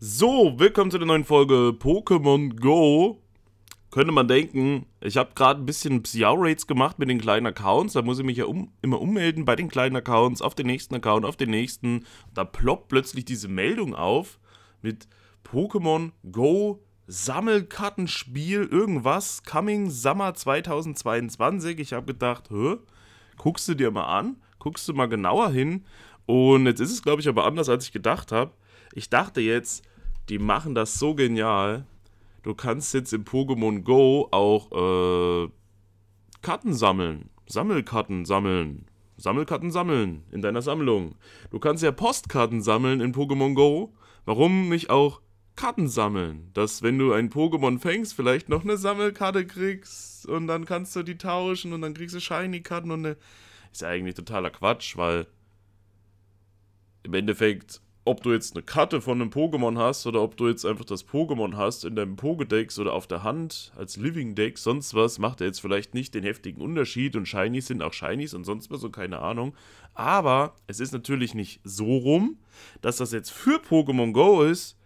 So, willkommen zu der neuen Folge Pokémon Go. Könnte man denken, ich habe gerade ein bisschen Psiao-Rates gemacht mit den kleinen Accounts. Da muss ich mich ja um, immer ummelden bei den kleinen Accounts, auf den nächsten Account, auf den nächsten. Da ploppt plötzlich diese Meldung auf mit Pokémon Go Sammelkartenspiel, irgendwas, Coming Summer 2022. Ich habe gedacht, hä, guckst du dir mal an, guckst du mal genauer hin. Und jetzt ist es, glaube ich, aber anders, als ich gedacht habe. Ich dachte jetzt, die machen das so genial. Du kannst jetzt in Pokémon Go auch äh, Karten sammeln. Sammelkarten sammeln. Sammelkarten sammeln in deiner Sammlung. Du kannst ja Postkarten sammeln in Pokémon Go. Warum nicht auch Karten sammeln? Dass, wenn du ein Pokémon fängst, vielleicht noch eine Sammelkarte kriegst und dann kannst du die tauschen und dann kriegst du Shiny-Karten und eine. Ist ja eigentlich totaler Quatsch, weil im Endeffekt ob du jetzt eine Karte von einem Pokémon hast oder ob du jetzt einfach das Pokémon hast in deinem Pokédex oder auf der Hand als Living Deck, sonst was, macht er jetzt vielleicht nicht den heftigen Unterschied und Shinies sind auch Shinies und sonst was und keine Ahnung. Aber es ist natürlich nicht so rum, dass das jetzt für Pokémon Go ist.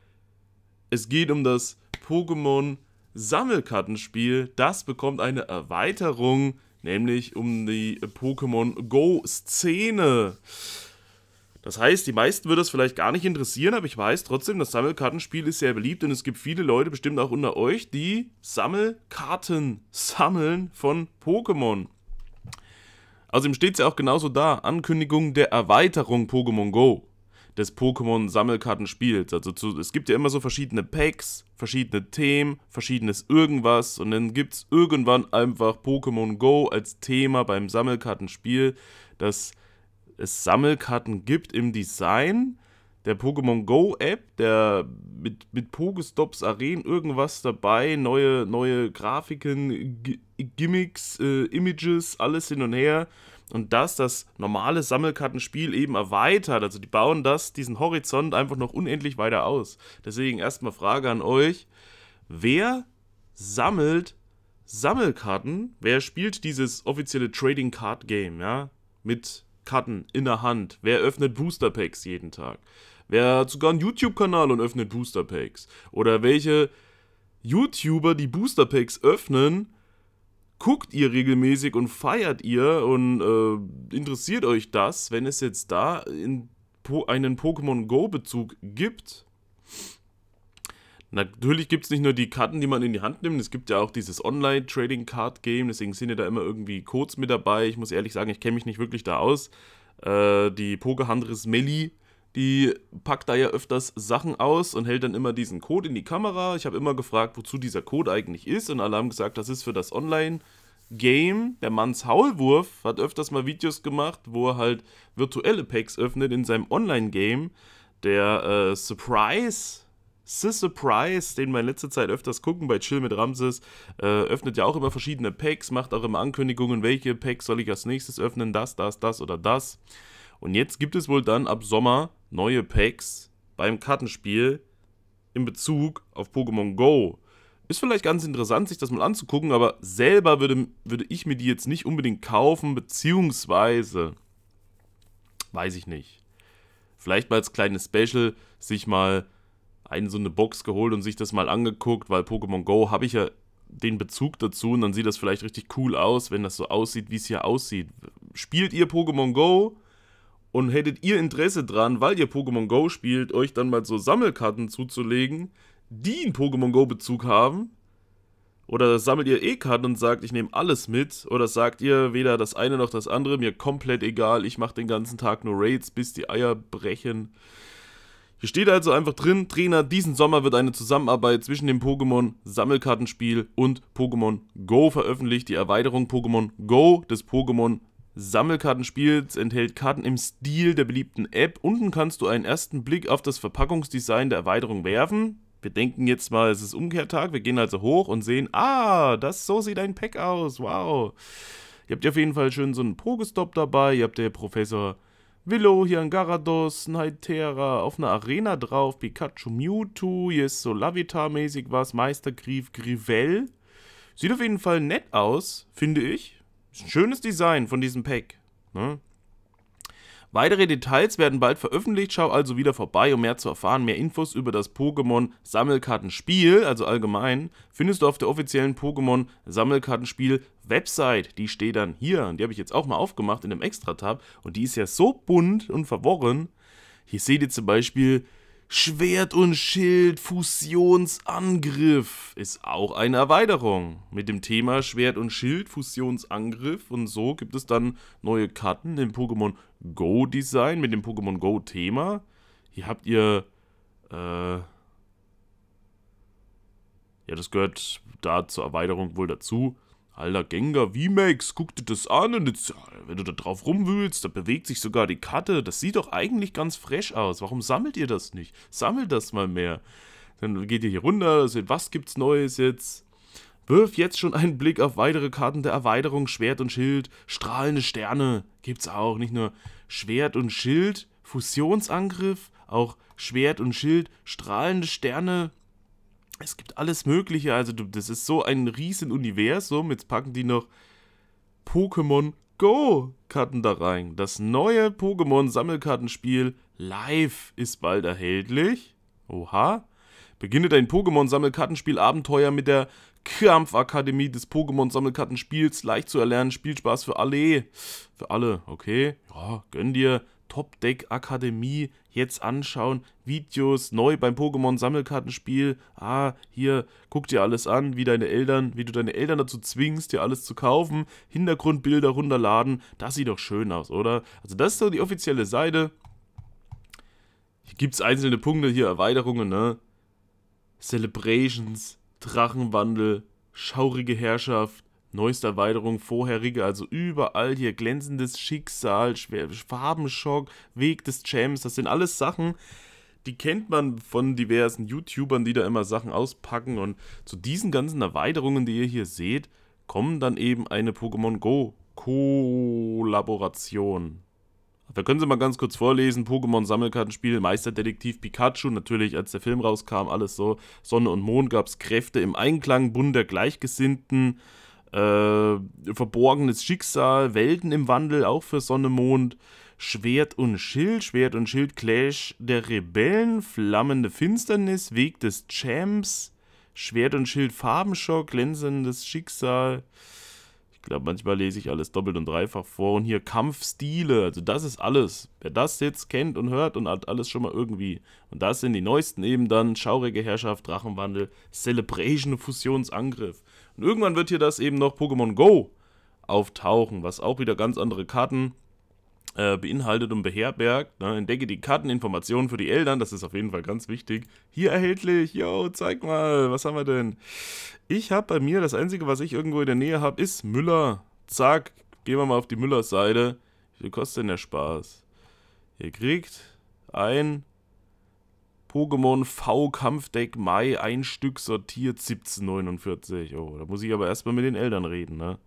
Es geht um das Pokémon Sammelkartenspiel. Das bekommt eine Erweiterung, nämlich um die Pokémon Go Szene. Das heißt, die meisten würde es vielleicht gar nicht interessieren, aber ich weiß trotzdem, das Sammelkartenspiel ist sehr beliebt und es gibt viele Leute, bestimmt auch unter euch, die Sammelkarten sammeln von Pokémon. Außerdem steht es ja auch genauso da: Ankündigung der Erweiterung Pokémon Go des Pokémon-Sammelkartenspiels. Also zu, es gibt ja immer so verschiedene Packs, verschiedene Themen, verschiedenes irgendwas und dann gibt es irgendwann einfach Pokémon Go als Thema beim Sammelkartenspiel, das es Sammelkarten gibt im Design der Pokémon Go App, der mit, mit Pokestops, Arenen, irgendwas dabei, neue, neue Grafiken, G Gimmicks, äh, Images, alles hin und her. Und das, das normale Sammelkartenspiel eben erweitert, also die bauen das, diesen Horizont einfach noch unendlich weiter aus. Deswegen erstmal Frage an euch, wer sammelt Sammelkarten? Wer spielt dieses offizielle Trading Card Game, ja? Mit Karten in der Hand? Wer öffnet Booster Packs jeden Tag? Wer hat sogar einen YouTube-Kanal und öffnet Booster Packs? Oder welche YouTuber, die Booster Packs öffnen, guckt ihr regelmäßig und feiert ihr und äh, interessiert euch das, wenn es jetzt da po einen Pokémon Go-Bezug gibt? Natürlich gibt es nicht nur die Karten, die man in die Hand nimmt, es gibt ja auch dieses Online-Trading-Card-Game, deswegen sind ja da immer irgendwie Codes mit dabei. Ich muss ehrlich sagen, ich kenne mich nicht wirklich da aus. Äh, die Pokerhandris Melli, die packt da ja öfters Sachen aus und hält dann immer diesen Code in die Kamera. Ich habe immer gefragt, wozu dieser Code eigentlich ist und alle haben gesagt, das ist für das Online-Game. Der Manns Haulwurf hat öfters mal Videos gemacht, wo er halt virtuelle Packs öffnet in seinem Online-Game. Der äh, Surprise Sis Surprise, den wir in letzter Zeit öfters gucken bei Chill mit Ramses, äh, öffnet ja auch immer verschiedene Packs, macht auch immer Ankündigungen, welche Packs soll ich als nächstes öffnen, das, das, das oder das. Und jetzt gibt es wohl dann ab Sommer neue Packs beim Kartenspiel in Bezug auf Pokémon Go. Ist vielleicht ganz interessant, sich das mal anzugucken, aber selber würde, würde ich mir die jetzt nicht unbedingt kaufen, beziehungsweise weiß ich nicht. Vielleicht mal als kleines Special sich mal einen so eine Box geholt und sich das mal angeguckt, weil Pokémon Go habe ich ja den Bezug dazu und dann sieht das vielleicht richtig cool aus, wenn das so aussieht, wie es hier aussieht. Spielt ihr Pokémon Go und hättet ihr Interesse dran, weil ihr Pokémon Go spielt, euch dann mal so Sammelkarten zuzulegen, die einen Pokémon Go Bezug haben? Oder sammelt ihr E-Karten eh und sagt, ich nehme alles mit? Oder sagt ihr weder das eine noch das andere, mir komplett egal, ich mache den ganzen Tag nur Raids, bis die Eier brechen? Hier steht also einfach drin, Trainer, diesen Sommer wird eine Zusammenarbeit zwischen dem Pokémon Sammelkartenspiel und Pokémon Go veröffentlicht. Die Erweiterung Pokémon Go des Pokémon Sammelkartenspiels enthält Karten im Stil der beliebten App. Unten kannst du einen ersten Blick auf das Verpackungsdesign der Erweiterung werfen. Wir denken jetzt mal, es ist Umkehrtag, wir gehen also hoch und sehen, ah, das so sieht ein Pack aus, wow. Ihr habt ja auf jeden Fall schön so einen Pokestop dabei, ihr habt der Professor Willow, hier ein Garados, ein Hytera, auf einer Arena drauf, Pikachu, Mewtwo, hier ist so Lavita-mäßig was, Meistergrief, Grivel. Sieht auf jeden Fall nett aus, finde ich. Ist ein Schönes Design von diesem Pack. Ne? Weitere Details werden bald veröffentlicht, schau also wieder vorbei, um mehr zu erfahren. Mehr Infos über das Pokémon Sammelkartenspiel, also allgemein, findest du auf der offiziellen Pokémon Sammelkartenspiel Website. Die steht dann hier und die habe ich jetzt auch mal aufgemacht in dem Extra-Tab und die ist ja so bunt und verworren. Hier seht ihr zum Beispiel Schwert und Schild Fusionsangriff ist auch eine Erweiterung mit dem Thema Schwert und Schild Fusionsangriff und so gibt es dann neue Karten im Pokémon Go Design mit dem Pokémon Go Thema. Hier habt ihr äh ja, das gehört da zur Erweiterung wohl dazu. Alter Gengar VMAX, guck dir das an und jetzt, wenn du da drauf rumwühlst, da bewegt sich sogar die Karte. Das sieht doch eigentlich ganz fresh aus. Warum sammelt ihr das nicht? Sammelt das mal mehr. Dann geht ihr hier runter, seht, was gibt's Neues jetzt? Wirf jetzt schon einen Blick auf weitere Karten der Erweiterung Schwert und Schild. Strahlende Sterne gibt's auch, nicht nur Schwert und Schild, Fusionsangriff, auch Schwert und Schild, strahlende Sterne, es gibt alles Mögliche. Also, das ist so ein riesen Universum. Jetzt packen die noch Pokémon Go-Karten da rein. Das neue Pokémon-Sammelkartenspiel live ist bald erhältlich. Oha. Beginne dein Pokémon-Sammelkartenspiel-Abenteuer mit der Kampfakademie des Pokémon-Sammelkartenspiels. Leicht zu erlernen, Spielspaß für alle. Für alle, okay. Ja, gönn dir. Top Deck Akademie jetzt anschauen, Videos neu beim Pokémon-Sammelkartenspiel. Ah, hier, guck dir alles an, wie deine Eltern, wie du deine Eltern dazu zwingst, dir alles zu kaufen. Hintergrundbilder runterladen. Das sieht doch schön aus, oder? Also, das ist so die offizielle Seite. Hier gibt es einzelne Punkte, hier Erweiterungen, ne? Celebrations, Drachenwandel, schaurige Herrschaft, neueste Erweiterung, vorherige, also überall hier glänzendes Schicksal, Schwer Farbenschock, Weg des Champs, das sind alles Sachen, die kennt man von diversen YouTubern, die da immer Sachen auspacken und zu diesen ganzen Erweiterungen, die ihr hier seht, kommen dann eben eine Pokémon Go Kollaboration. Wir können sie mal ganz kurz vorlesen. Pokémon Sammelkartenspiel, Meisterdetektiv Pikachu, natürlich als der Film rauskam, alles so. Sonne und Mond gab es Kräfte im Einklang, bunter Gleichgesinnten. Äh, verborgenes Schicksal, Welten im Wandel, auch für Sonne, Mond, Schwert und Schild, Schwert und Schild, Clash der Rebellen, Flammende Finsternis, Weg des Champs, Schwert und Schild, Farbenschock, Glänzendes Schicksal. Ich glaube, manchmal lese ich alles doppelt und dreifach vor. Und hier Kampfstile, also das ist alles. Wer das jetzt kennt und hört und hat alles schon mal irgendwie. Und das sind die neuesten eben dann. Schaurige Herrschaft, Drachenwandel, Celebration, Fusionsangriff. Und irgendwann wird hier das eben noch Pokémon Go auftauchen, was auch wieder ganz andere Karten äh, beinhaltet und beherbergt. Ne? Entdecke die Karteninformationen für die Eltern, das ist auf jeden Fall ganz wichtig. Hier erhältlich, yo, zeig mal, was haben wir denn? Ich habe bei mir, das Einzige, was ich irgendwo in der Nähe habe, ist Müller. Zack, gehen wir mal auf die Müller-Seite. Wie viel kostet denn der Spaß? Ihr kriegt ein Pokémon V Kampfdeck Mai, ein Stück sortiert 1749. Oh, da muss ich aber erstmal mit den Eltern reden, ne?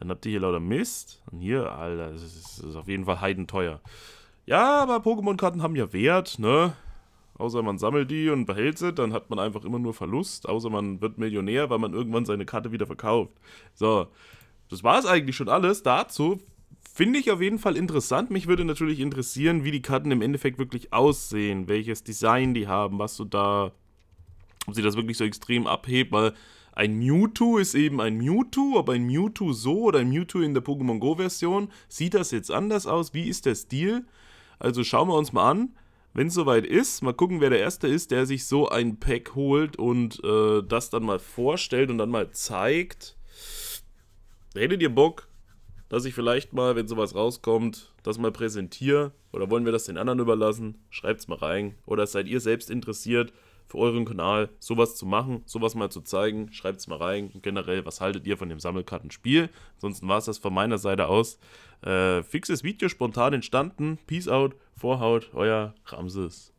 Dann habt ihr hier lauter Mist. Und hier, Alter, das ist, das ist auf jeden Fall heidenteuer. Ja, aber Pokémon-Karten haben ja Wert, ne? Außer man sammelt die und behält sie, dann hat man einfach immer nur Verlust. Außer man wird Millionär, weil man irgendwann seine Karte wieder verkauft. So, das war es eigentlich schon alles dazu. Finde ich auf jeden Fall interessant. Mich würde natürlich interessieren, wie die Karten im Endeffekt wirklich aussehen, welches Design die haben, was du da, ob sie das wirklich so extrem abhebt, weil ein Mewtwo ist eben ein Mewtwo, ob ein Mewtwo so oder ein Mewtwo in der Pokémon Go-Version, sieht das jetzt anders aus? Wie ist der Stil? Also schauen wir uns mal an, wenn es soweit ist. Mal gucken, wer der Erste ist, der sich so ein Pack holt und äh, das dann mal vorstellt und dann mal zeigt. Hättet ihr Bock? dass ich vielleicht mal, wenn sowas rauskommt, das mal präsentiere? Oder wollen wir das den anderen überlassen? Schreibt's mal rein. Oder seid ihr selbst interessiert, für euren Kanal sowas zu machen, sowas mal zu zeigen? Schreibt's mal rein. Und generell, was haltet ihr von dem Sammelkartenspiel? Ansonsten war es das von meiner Seite aus. Äh, fixes Video spontan entstanden. Peace out, Vorhaut, euer Ramses.